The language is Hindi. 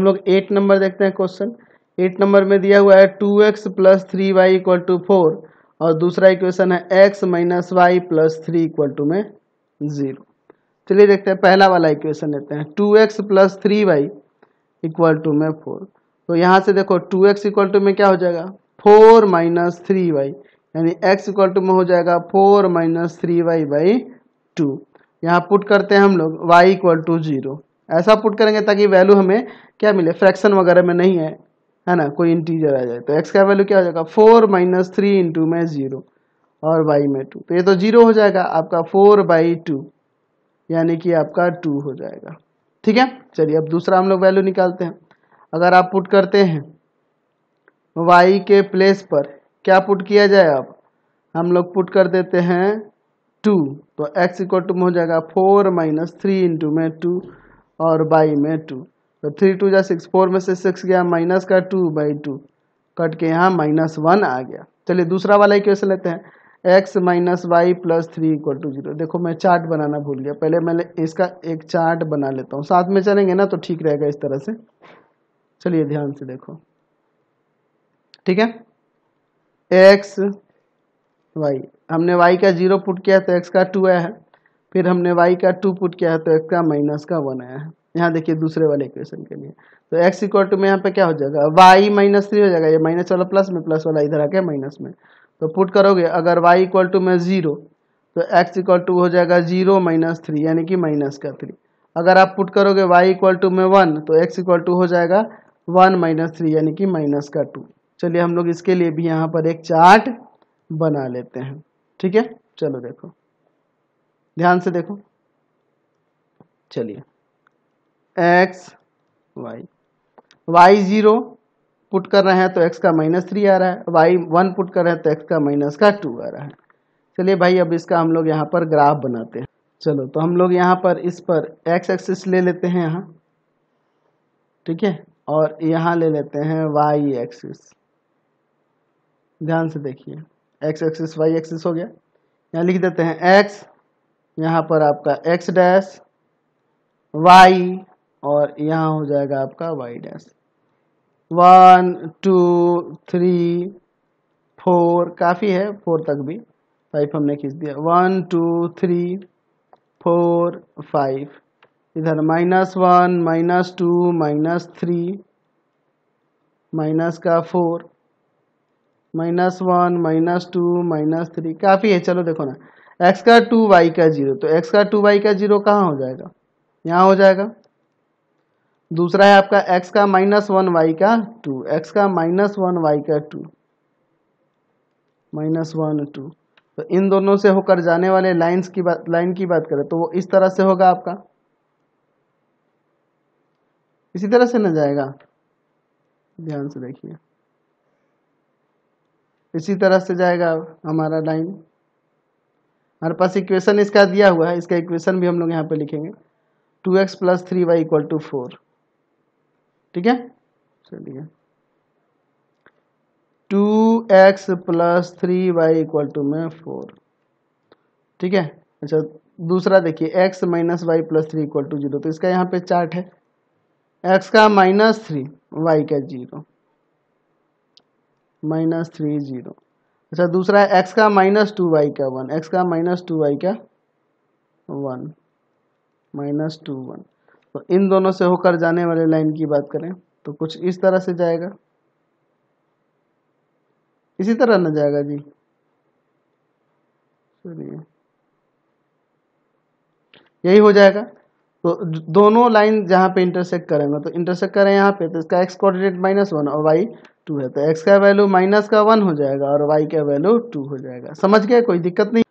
हम लोग एट नंबर देखते हैं क्वेश्चन एट नंबर में दिया हुआ है two x plus three y equal to four और दूसरा इक्वेशन है x minus y plus three equal to में ज़ीरो चलिए देखते हैं पहला वाला इक्वेशन लेते हैं two x plus three y equal to में फोर तो यहाँ से देखो टू एक्स इक्वल टू में क्या हो जाएगा फोर माइनस थ्री वाई यानी एक्स इक्वल टू में हो जाएगा four minus three y by two यहाँ पुट करते हैं हम लोग वाई इक्वल टू जीरो ऐसा पुट करेंगे ताकि वैल्यू हमें क्या मिले फ्रैक्शन वगैरह में नहीं है है ना कोई इंटीजर आ जाए तो एक्स का वैल्यू क्या हो जाएगा फोर माइनस थ्री इंटू में ज़ीरो और वाई में टू तो ये तो जीरो हो जाएगा आपका फोर बाई टू यानी कि आपका टू हो जाएगा ठीक है चलिए अब दूसरा हम लोग वैल्यू निकालते हैं अगर आप पुट करते हैं वाई के प्लेस पर क्या पुट किया जाए अब हम लोग पुट कर देते हैं टू तो एक्स इक्वल टू में हो जाएगा फोर माइनस थ्री इंटू में टू और बाई में टू तो थ्री टू या सिक्स फोर में से सिक्स गया माइनस का टू बाई टू कट के यहाँ माइनस वन आ गया चलिए दूसरा वाला इक्वेशन लेते हैं x minus y plus three equal to zero देखो मैं चार्ट बनाना भूल गया पहले मैं इसका एक चार्ट बना लेता हूँ साथ में चलेंगे ना तो ठीक रहेगा इस तरह से चलिए ध्यान से देखो ठीक है एक्स वाई हमने वाई का जीरो पुट किया तो एक्स का टू आया है फिर हमने वाई का टू पुट किया है तो एक्स का माइनस का वन आया है यहाँ देखिए दूसरे वाले इक्वेशन के लिए तो एक्स इक्वल टू में यहाँ पे क्या हो जाएगा वाई माइनस थ्री हो जाएगा ये माइनस वाला प्लस में प्लस वाला इधर आके माइनस में तो पुट करोगे अगर वाई इक्वल टू में ज़ीरो तो एक्स इक्वल टू हो जाएगा जीरो माइनस थ्री यानी कि माइनस का थ्री अगर आप पुट करोगे वाई इक्वल टू में वन तो एक्स इक्वल टू हो जाएगा वन माइनस थ्री यानी कि माइनस का टू चलिए हम लोग इसके लिए भी यहाँ पर एक चार्ट बना लेते हैं ठीक है चलो देखो ध्यान से देखो चलिए x y y zero put कर रहे हैं तो एक्स का माइनस थ्री आ रहा है वाई वन पुट कर रहे हैं तो एक्स का माइनस का टू आ रहा है चलिए भाई अब इसका हम लोग यहाँ पर ग्राफ बनाते हैं चलो तो हम लोग यहाँ पर इस पर एक्स एक्सिस ले लेते हैं यहाँ ठीक है और यहाँ ले लेते हैं वाई एक्सिस ध्यान से देखिए एक्स एक्सिस वाई एक्सिस हो गया यहाँ लिख देते हैं एक्स यहाँ पर आपका एक्स डैश वाई और यहाँ हो जाएगा आपका y dash one two three four काफ़ी है फोर तक भी फाइव हमने खींच दिया one two three four five इधर minus one minus two minus three minus का four minus one minus two minus three काफ़ी है चलो देखो ना एक्स का टू वाई का जीरो तो एक्स का टू वाई का जीरो कहाँ हो जाएगा यहाँ हो जाएगा दूसरा है आपका एक्स का माइनस वन वाई का टू एक्स का माइनस वन वाई का टू माइनस वन टू तो इन दोनों से होकर जाने वाले लाइंस की बात लाइन की बात करें तो वो इस तरह से होगा आपका इसी तरह से ना जाएगा ध्यान से देखिए इसी तरह से जाएगा हमारा लाइन हमारे पास इक्वेशन इसका दिया हुआ है इसका इक्वेशन भी हम लोग यहाँ पे लिखेंगे two x plus three y equal to four ठीक है चलिए two x plus three y equal to में फोर ठीक है अच्छा दूसरा देखिए x minus y plus three equal to zero तो इसका यहाँ पे चार्ट है एक्स का माइनस थ्री वाई का जीरो माइनस थ्री जीरो अच्छा दूसरा है एक्स का माइनस टू वाई का वन एक्स का माइनस टू वाई का वन माइनस टू वन तो इन दोनों से होकर जाने वाले लाइन की बात करें तो कुछ इस तरह से जाएगा इसी तरह ना जाएगा जी चलिए यही हो जाएगा तो दोनों लाइन जहाँ पे इंटरसेक्ट करेंगे तो इंटरसेक्ट करें यहाँ पे तो इसका एक्स कोऑर्डिनेट माइनस वन और वाई टू है तो एक्स का वैल्यू माइनस का वन हो जाएगा और वाई का वैल्यू टू हो जाएगा समझ गए कोई दिक्कत नहीं